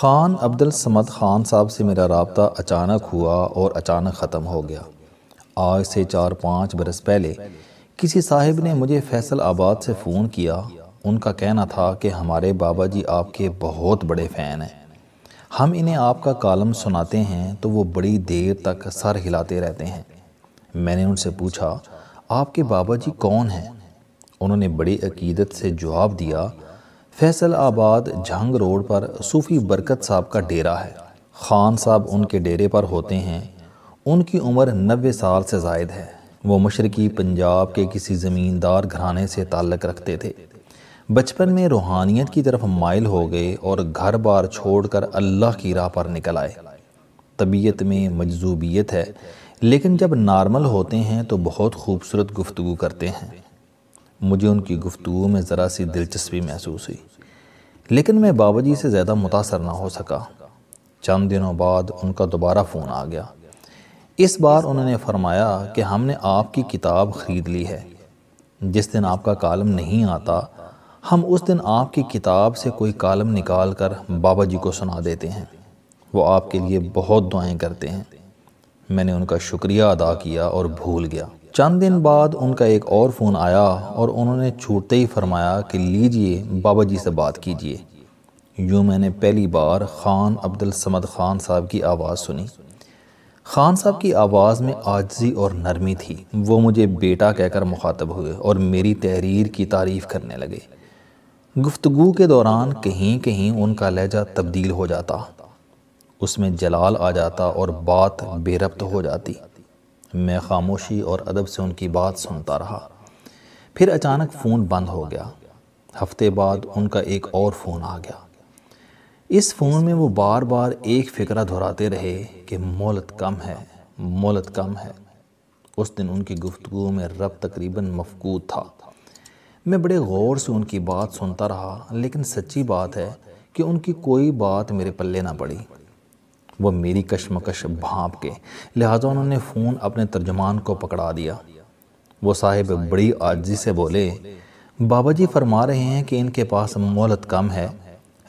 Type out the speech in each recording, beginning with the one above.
ख़ान अब्दुल समद ख़ान साहब से मेरा रबता अचानक हुआ और अचानक ख़त्म हो गया आज से चार पाँच बरस पहले किसी साहिब ने मुझे फैसल आबाद से फ़ोन किया उनका कहना था कि हमारे बाबा जी आपके बहुत बड़े फ़ैन हैं हम इन्हें आपका कॉलम सुनाते हैं तो वो बड़ी देर तक सर हिलाते रहते हैं मैंने उनसे पूछा आपके बाबा जी कौन हैं उन्होंने बड़ी अकीदत से जवाब दिया फैसल आबाद झंग रोड पर सूफ़ी बरकत साहब का डेरा है खान साहब उनके डेरे पर होते हैं उनकी उम्र नबे साल से जायद है वो मशरकी पंजाब के किसी ज़मींदार घराने से ताल्लक़ रखते थे बचपन में रूहानियत की तरफ माइल हो गए और घर बार छोड़कर अल्लाह की राह पर निकल आए तबीयत में मजजूबियत है लेकिन जब नॉर्मल होते हैं तो बहुत खूबसूरत गुफ्तु करते हैं मुझे उनकी गुफ्तु में ज़रा सी दिलचस्पी महसूस हुई लेकिन मैं बाबा जी से ज़्यादा मुतासर ना हो सका चंद दिनों बाद उनका दोबारा फ़ोन आ गया इस बार उन्होंने फरमाया कि हमने आपकी किताब ख़रीद ली है जिस दिन आपका कालम नहीं आता हम उस दिन आपकी किताब से कोई कालम निकाल कर बाबा जी को सुना देते हैं वो आपके लिए बहुत दुआएं करते हैं मैंने उनका शुक्रिया अदा किया और भूल गया चंद दिन बाद उनका एक और फ़ोन आया और उन्होंने छूटते ही फरमाया कि लीजिए बाबा जी से बात कीजिए यूँ मैंने पहली बार ख़ान अब्दुल समद ख़ान साहब की आवाज़ सुनी ख़ान साहब की आवाज़ में आजजी और नरमी थी वो मुझे बेटा कहकर मुखातब हुए और मेरी तहरीर की तारीफ़ करने लगे गुफ्तु के दौरान कहीं कहीं उनका लहजा तब्दील हो जाता उसमें जलाल आ जाता और बात बेरब्त हो जाती मैं खामोशी और अदब से उनकी बात सुनता रहा फिर अचानक फ़ोन बंद हो गया हफ्ते बाद उनका एक और फ़ोन आ गया इस फ़ोन में वो बार बार एक फ़िक्रा दोहराते रहे कि मोलत कम है मोलत कम है उस दिन उनकी गुफ्तु में रब तकरीबन मफकूद था मैं बड़े गौर से उनकी बात सुनता रहा लेकिन सच्ची बात है कि उनकी कोई बात मेरे पल्ले ना पड़ी वह मेरी कशमकश भाप के लिहाजा उन्होंने फ़ोन अपने तर्जमान को पकड़ा दिया वो साहिब बड़ी आजी से बोले बाबा जी फरमा रहे हैं कि इनके पास मोहलत कम है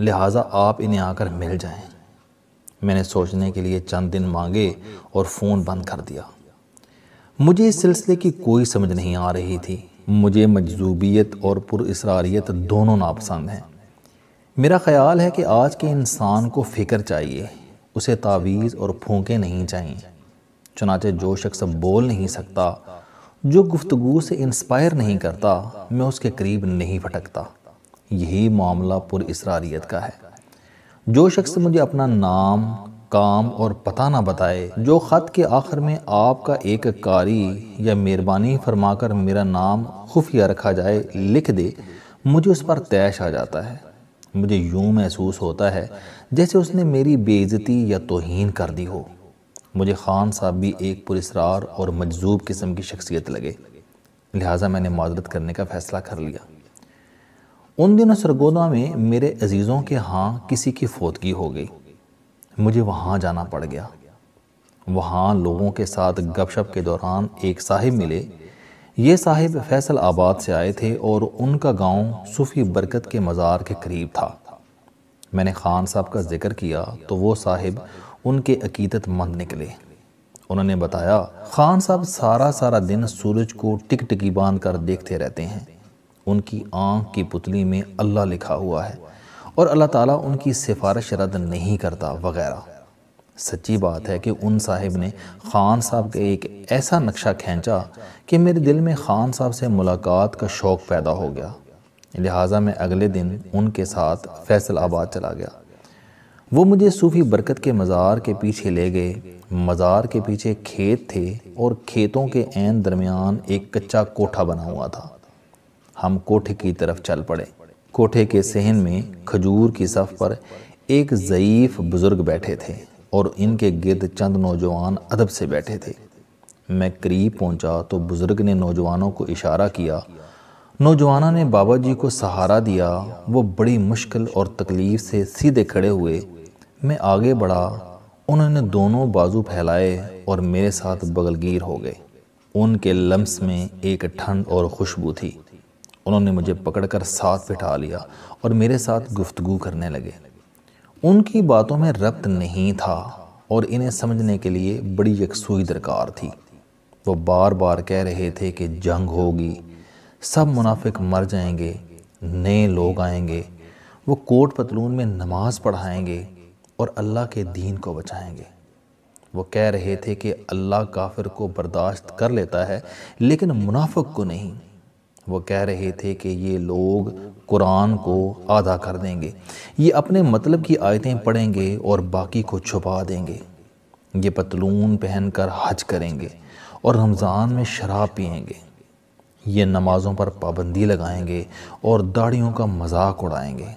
लिहाजा आप इन्हें आकर मिल जाएं। मैंने सोचने के लिए चंद दिन मांगे और फ़ोन बंद कर दिया मुझे इस सिलसिले की कोई समझ नहीं आ रही थी मुझे मजजूबियत और पुरसरारियत दोनों नापसंद हैं मेरा ख्याल है कि आज के इंसान को फ़िक्र चाहिए उसे तावीज़ और फूके नहीं चाहिए चुनाचे जो शख्स बोल नहीं सकता जो गुफ्तगु से इंस्पायर नहीं करता मैं उसके करीब नहीं भटकता यही मामला पुर पुरसरारियत का है जो शख्स मुझे अपना नाम काम और पता ना बताए जो ख़त के आखिर में आपका एक कारी या मेहरबानी फरमाकर मेरा नाम खुफिया रखा जाए लिख दे मुझे उस पर तैश आ जाता है मुझे यूं महसूस होता है जैसे उसने मेरी बेइज्जती या तोहन कर दी हो मुझे खान साहब भी एक पुरस्ार और मजजूब किस्म की शख्सियत लगे लिहाजा मैंने माजरत करने का फ़ैसला कर लिया उन दिनों सरगोदा में मेरे अजीज़ों के हाँ किसी की फोतगी हो गई मुझे वहाँ जाना पड़ गया वहाँ लोगों के साथ गपशप के दौरान एक साहिब मिले ये साहिब फैसल आबाद से आए थे और उनका गांव सूफ़ी बरकत के मज़ार के करीब था मैंने खान साहब का जिक्र किया तो वो साहिब उनके मंद निकले उन्होंने बताया खान साहब सारा सारा दिन सूरज को टिक टिकी बांध कर देखते रहते हैं उनकी आँख की पुतली में अल्लाह लिखा हुआ है और अल्लाह ताला उनकी सिफारिश रद्द नहीं करता वगैरह सच्ची बात है कि उन साहिब ने ख़ान साहब का एक ऐसा नक्शा खींचा कि मेरे दिल में ख़ान साहब से मुलाकात का शौक़ पैदा हो गया लिहाजा मैं अगले दिन उनके साथ फैसल आबाद चला गया वो मुझे सूफ़ी बरकत के मज़ार के पीछे ले गए मज़ार के पीछे खेत थे और खेतों के एन दरमियान एक कच्चा कोठा बना हुआ था हम कोठे की तरफ चल पड़े कोठे के सहन में खजूर की सफ़ पर एक ज़यीफ़ बुज़ुर्ग बैठे थे और इनके गिरद चंद नौजवान अदब से बैठे थे मैं करीब पहुंचा तो बुज़ुर्ग ने नौजवानों को इशारा किया नौजवानों ने बाबा जी को सहारा दिया वो बड़ी मुश्किल और तकलीफ़ से सीधे खड़े हुए मैं आगे बढ़ा उन्होंने दोनों बाजू फैलाए और मेरे साथ बगलगीर हो गए उनके लम्स में एक ठंड और खुशबू थी उन्होंने मुझे पकड़कर साथ बिठा लिया और मेरे साथ गुफ्तगू करने लगे उनकी बातों में रब्त नहीं था और इन्हें समझने के लिए बड़ी यकसुई दरकार थी वो बार बार कह रहे थे कि जंग होगी सब मुनाफिक मर जाएंगे नए लोग आएंगे वो कोट पतलून में नमाज पढ़ाएंगे और अल्लाह के दीन को बचाएंगे वो कह रहे थे कि अल्लाह काफिर को बर्दाश्त कर लेता है लेकिन मुनाफिक को नहीं वो कह रहे थे कि ये लोग कुरान को आधा कर देंगे ये अपने मतलब की आयतें पढ़ेंगे और बाकी को छुपा देंगे ये पतलून पहनकर हज करेंगे और रमज़ान में शराब पियेंगे ये नमाज़ों पर पाबंदी लगाएंगे और दाढ़ियों का मजाक उड़ाएंगे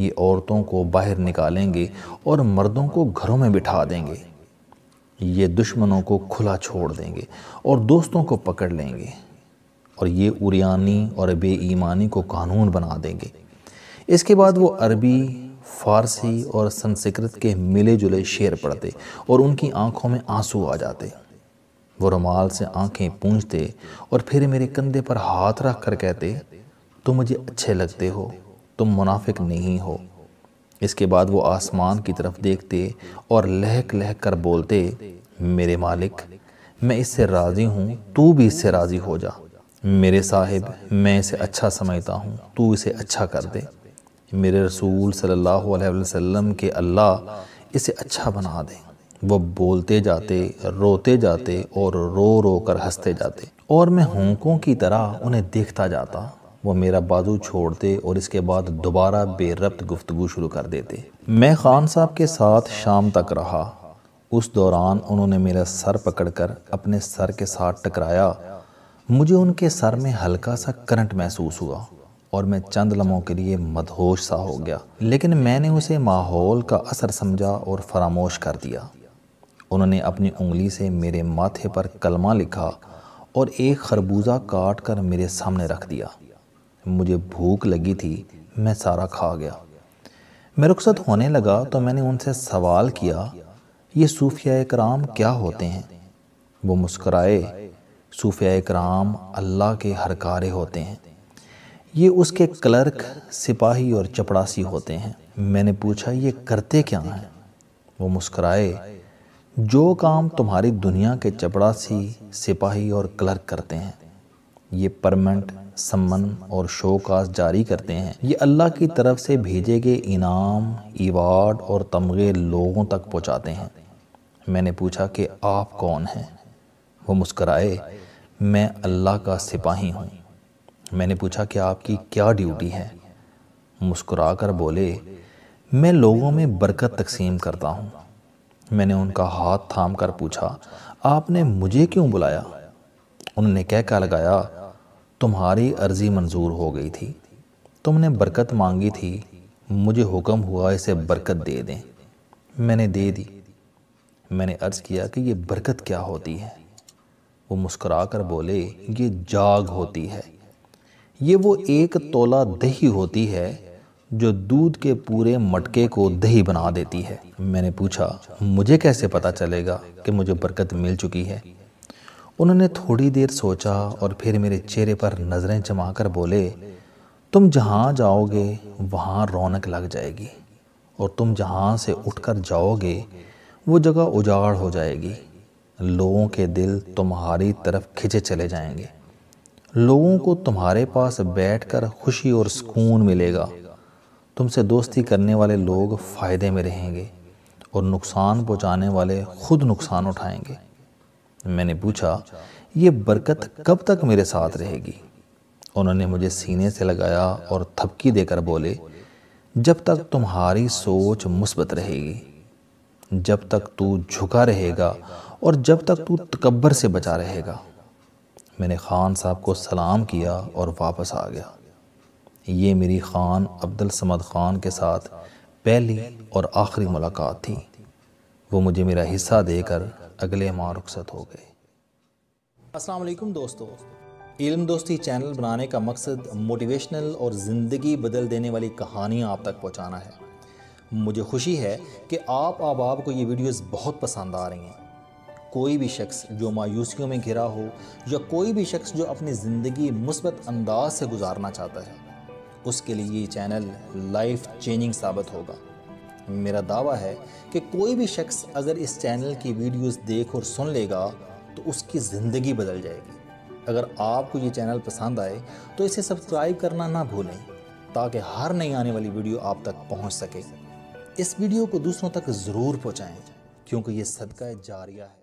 ये औरतों को बाहर निकालेंगे और मर्दों को घरों में बिठा देंगे ये दुश्मनों को खुला छोड़ देंगे और दोस्तों को पकड़ लेंगे और ये उरियानी और बेईमानी को कानून बना देंगे इसके बाद वो अरबी फारसी और संस्कृत के मिले जुले शेर पढ़ते और उनकी आंखों में आंसू आ जाते वो रुमाल से आंखें पूंजते और फिर मेरे कंधे पर हाथ रख कर कहते तुम मुझे अच्छे लगते हो तुम मुनाफिक नहीं हो इसके बाद वो आसमान की तरफ देखते और लहक लहक कर बोलते मेरे मालिक मैं इससे राज़ी हूँ तू भी इससे राज़ी हो जा मेरे साहिब मैं इसे अच्छा समझता हूँ तू इसे अच्छा कर दे मेरे रसूल सल्लल्लाहु अलैहि वसल्लम के अल्लाह इसे अच्छा बना दे वो बोलते जाते रोते जाते और रो रो कर हंसते जाते और मैं होंकों की तरह उन्हें देखता जाता वो मेरा बाजू छोड़ते और इसके बाद दोबारा बेरब्त गुफ्तगु शुरू कर देते मैं खान साहब के साथ शाम तक रहा उस दौरान उन्होंने मेरा सर पकड़कर अपने सर के साथ टकराया मुझे उनके सर में हल्का सा करंट महसूस हुआ और मैं चंद लम्हों के लिए मदहोश सा हो गया लेकिन मैंने उसे माहौल का असर समझा और फरामोश कर दिया उन्होंने अपनी उंगली से मेरे माथे पर कलमा लिखा और एक खरबूजा काट कर मेरे सामने रख दिया मुझे भूख लगी थी मैं सारा खा गया मैं रुखसत होने लगा तो मैंने उनसे सवाल किया ये सूफिया कराम क्या होते हैं वो मुस्कराए सूफिया कराम अल्लाह के हरकारे होते हैं ये उसके क्लर्क सिपाही और चपड़ासी होते हैं मैंने पूछा ये करते क्या हैं वो मुस्कराए जो काम तुम्हारी दुनिया के चपड़ासी सिपाही और क्लर्क करते हैं ये परमेंट सम्मन और शोकास जारी करते हैं ये अल्लाह की तरफ से भेजे गए इनाम इवार्ड और तमगे लोगों तक पहुँचाते हैं मैंने पूछा कि आप कौन हैं वो मुस्कराए मैं अल्लाह का सिपाही हूँ मैंने पूछा कि आपकी क्या ड्यूटी है मुस्कुरा कर बोले मैं लोगों में बरकत तकसीम करता हूँ मैंने उनका हाथ थाम कर पूछा आपने मुझे क्यों बुलाया उन्होंने कह कर लगाया तुम्हारी अर्ज़ी मंजूर हो गई थी तुमने बरकत मांगी थी मुझे हुक्म हुआ इसे बरकत दे दें मैंने दे दी मैंने अर्ज़ किया कि ये बरकत क्या होती है वो मुस्करा कर बोले ये जाग होती है ये वो एक तोला दही होती है जो दूध के पूरे मटके को दही बना देती है मैंने पूछा मुझे कैसे पता चलेगा कि मुझे बरकत मिल चुकी है उन्होंने थोड़ी देर सोचा और फिर मेरे चेहरे पर नज़रें जमा कर बोले तुम जहाँ जाओगे वहाँ रौनक लग जाएगी और तुम जहाँ से उठकर जाओगे वो जगह उजाड़ हो जाएगी लोगों के दिल तुम्हारी तरफ खिंचे चले जाएंगे लोगों को तुम्हारे पास बैठकर खुशी और सुकून मिलेगा तुमसे दोस्ती करने वाले लोग फ़ायदे में रहेंगे और नुकसान पहुंचाने वाले खुद नुकसान उठाएंगे मैंने पूछा ये बरकत कब तक मेरे साथ रहेगी उन्होंने मुझे सीने से लगाया और थपकी देकर बोले जब तक तुम्हारी सोच मुस्बत रहेगी जब तक तू झुका रहेगा और जब तक तू तकबर से बचा रहेगा मैंने ख़ान साहब को सलाम किया और वापस आ गया ये मेरी ख़ान अब्दुल समद ख़ान के साथ पहली और आखिरी मुलाकात थी वो मुझे मेरा हिस्सा देकर अगले माह रुखसत हो गए असलम दोस्तों इल्म दोस्ती चैनल बनाने का मकसद मोटिवेशनल और ज़िंदगी बदल देने वाली कहानियाँ आप तक पहुँचाना है मुझे खुशी है कि आप आप आपको ये वीडियोज़ बहुत पसंद आ रही हैं कोई भी शख्स जो मायूसियों में घिरा हो या कोई भी शख्स जो अपनी ज़िंदगी मुस्बत अंदाज से गुजारना चाहता है उसके लिए ये चैनल लाइफ चेंजिंग साबित होगा मेरा दावा है कि कोई भी शख्स अगर इस चैनल की वीडियोस देख और सुन लेगा तो उसकी ज़िंदगी बदल जाएगी अगर आपको ये चैनल पसंद आए तो इसे सब्सक्राइब करना ना भूलें ताकि हर नई आने वाली वीडियो आप तक पहुंच सके इस वीडियो को दूसरों तक ज़रूर पहुंचाएं क्योंकि ये सदका जारिया है